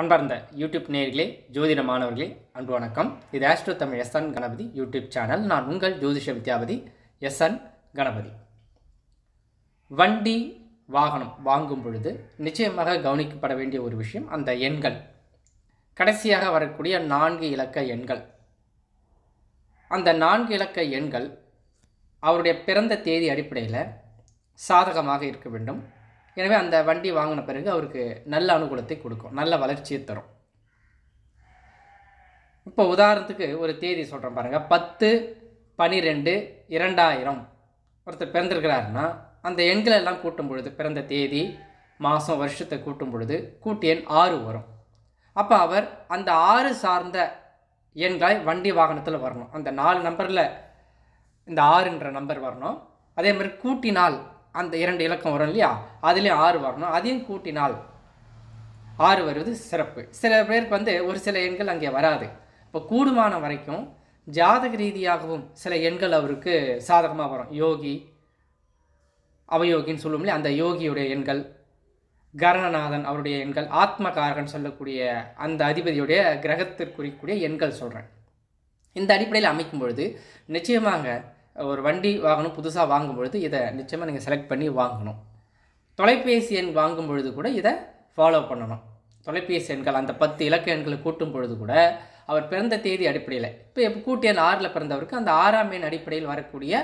அன்பார்ந்த யூடியூப் நேர்களே ஜோதிட மாணவர்களே அன்பு வணக்கம் இது Astro Tamil S N Ganapathi YouTube channel நான் உங்கள் ஜோதிஷ வித்யாபதி எஸ் என் கணபதி வண்டி வாகனம் வாங்கும் பொழுது நிச்சயமாக கவனிக்கப்பட வேண்டிய ஒரு விஷயம் அந்த எண்கள் கடைசியாக வரக்கூடிய நான்கு இலக்க எண்கள் அந்த நான்கு இலக்க எண்கள் அவருடைய பிறந்த தேதி அடிப்படையில் சாதகமாக இருக்க வேண்டும் எனவே அந்த வண்டி வாங்கின பிறகு அவருக்கு நல்ல அனுகூலத்தை கொடுக்கும் நல்ல வளர்ச்சியை தரும் இப்போ உதாரணத்துக்கு ஒரு தேதி சொல்கிறேன் பாருங்கள் பத்து பனிரெண்டு இரண்டாயிரம் ஒருத்தர் பிறந்திருக்கிறாருன்னா அந்த எண்களெல்லாம் கூட்டும் பொழுது பிறந்த தேதி மாதம் வருஷத்தை கூட்டும் பொழுது கூட்டு எண் ஆறு வரும் அப்போ அவர் அந்த ஆறு சார்ந்த எண்களை வண்டி வாகனத்தில் வரணும் அந்த நாலு நம்பரில் இந்த ஆறுன்ற நம்பர் வரணும் அதே மாதிரி கூட்டினால் அந்த இரண்டு இலக்கம் வரும் இல்லையா அதுலேயும் ஆறு வரணும் அதையும் கூட்டினால் ஆறு வருவது சிறப்பு சில பேருக்கு வந்து ஒரு சில எண்கள் அங்கே வராது இப்போ கூடுமான வரைக்கும் ஜாதக ரீதியாகவும் சில எண்கள் அவருக்கு சாதகமாக வரும் யோகி அவயோகின்னு சொல்லும் இல்லையா அந்த யோகியுடைய எண்கள் கரணநாதன் அவருடைய எண்கள் ஆத்மகாரகன் சொல்லக்கூடிய அந்த அதிபதியுடைய கிரகத்திற்குறிக்கூடிய எண்கள் சொல்கிறேன் இந்த அடிப்படையில் அமைக்கும் பொழுது நிச்சயமாக ஒரு வண்டி வாங்கணும் புதுசாக வாங்கும் பொழுது இதை நிச்சயமாக நீங்கள் செலக்ட் பண்ணி வாங்கணும் தொலைபேசி எண் வாங்கும் பொழுது கூட இதை ஃபாலோ பண்ணணும் தொலைபேசி எண்கள் அந்த பத்து இலக்க எண்களை கூட்டும் பொழுது கூட அவர் பிறந்த தேதி அடிப்படையில் இப்போ எப்போ கூட்டு எண் ஆறில் பிறந்தவருக்கு அந்த ஆறாம் எண் அடிப்படையில் வரக்கூடிய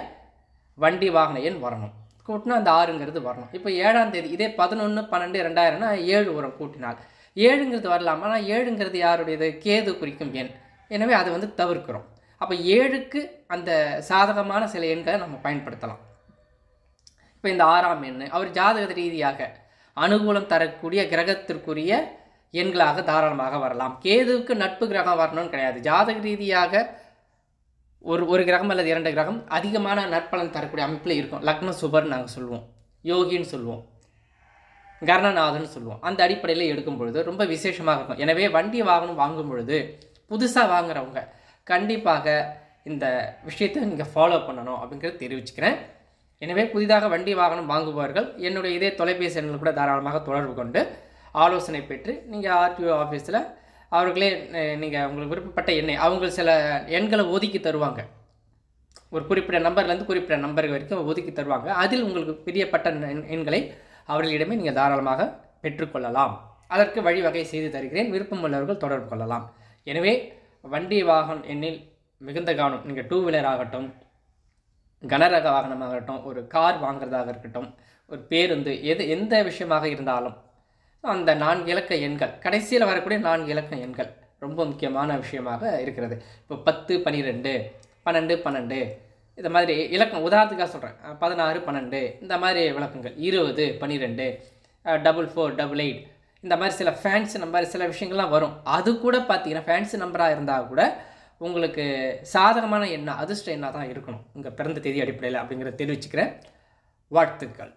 வண்டி வாகன எண் வரணும் கூட்டினா அந்த ஆறுங்கிறது வரணும் இப்போ ஏழாம் தேதி இதே பதினொன்று பன்னெண்டு ரெண்டாயிரம்னா ஏழு வரும் கூட்டினால் ஏழுங்கிறது வரலாமா ஆனால் ஏழுங்கிறது யாருடையது கேது குறிக்கும் எண் எனவே அதை வந்து தவிர்க்கிறோம் அப்போ ஏழுக்கு அந்த சாதகமான சில எண்களை நம்ம பயன்படுத்தலாம் இப்போ இந்த ஆறாம் எண் அவர் ஜாதக ரீதியாக அனுகூலம் தரக்கூடிய கிரகத்திற்குரிய எண்களாக தாராளமாக வரலாம் கேதுவுக்கு நட்பு கிரகம் வரணும்னு கிடையாது ஜாதக ரீதியாக ஒரு ஒரு கிரகம் அல்லது இரண்டு கிரகம் அதிகமான நற்பலன் தரக்கூடிய அமைப்பில் இருக்கும் லக்ன சுபர் நாங்கள் சொல்லுவோம் யோகின்னு சொல்லுவோம் கர்ணநாதன் சொல்லுவோம் அந்த அடிப்படையில் எடுக்கும் பொழுது ரொம்ப விசேஷமாக இருக்கும் எனவே வண்டி வாகனம் வாங்கும் பொழுது புதுசாக வாங்குறவங்க கண்டிப்பாக இந்த விஷயத்தை நீங்கள் ஃபாலோ பண்ணணும் அப்படிங்கிறத தெரிவிச்சுக்கிறேன் எனவே புதிதாக வண்டி வாகனம் வாங்குபவர்கள் என்னுடைய இதே தொலைபேசி எண்கள் கூட தாராளமாக தொடர்பு கொண்டு ஆலோசனை பெற்று நீங்கள் ஆர்டிஓ ஆஃபீஸில் அவர்களே நீங்கள் உங்களுக்கு விருப்பப்பட்ட எண்ணை அவங்க சில எண்களை ஒதுக்கி தருவாங்க ஒரு குறிப்பிட்ட நம்பர்லேருந்து குறிப்பிட்ட நம்பர் வரைக்கும் ஒதுக்கி தருவாங்க அதில் உங்களுக்கு பிரியப்பட்ட எண்களை அவர்களிடமே நீங்கள் தாராளமாக பெற்றுக்கொள்ளலாம் அதற்கு வழிவகை செய்து தருகிறேன் விருப்பம் உள்ளவர்கள் தொடர்பு கொள்ளலாம் எனவே வண்டி வாகனம் எண்ணில் மிகுந்த கவனம் நீங்கள் டூ வீலர் ஆகட்டும் கனரக வாகனமாகட்டும் ஒரு கார் வாங்குறதாக இருக்கட்டும் ஒரு பேருந்து எது எந்த விஷயமாக இருந்தாலும் அந்த நான்கு இலக்க எண்கள் கடைசியில் வரக்கூடிய நான்கு இலக்க எண்கள் ரொம்ப முக்கியமான விஷயமாக இருக்கிறது இப்போ பத்து பன்னிரெண்டு பன்னெண்டு பன்னெண்டு இந்த மாதிரி இலக்கம் உதாரணத்துக்காக சொல்கிறேன் பதினாறு பன்னெண்டு இந்த மாதிரி விளக்கங்கள் இருபது பன்னிரெண்டு டபுள் ஃபோர் டபுள் எயிட் இந்த மாதிரி சில ஃபேன்ஸ் நம்பர் சில விஷயங்கள்லாம் வரும் அது கூட பார்த்தீங்கன்னா ஃபேன்ஸ் நம்பராக இருந்தால் கூட உங்களுக்கு சாதகமான எண்ணம் அதிர்ஷ்ட எண்ணாக தான் இருக்கணும் உங்கள் பிறந்த தேதி அடிப்படையில் அப்படிங்கிறத தெரிவிச்சுக்கிற வாழ்த்துக்கள்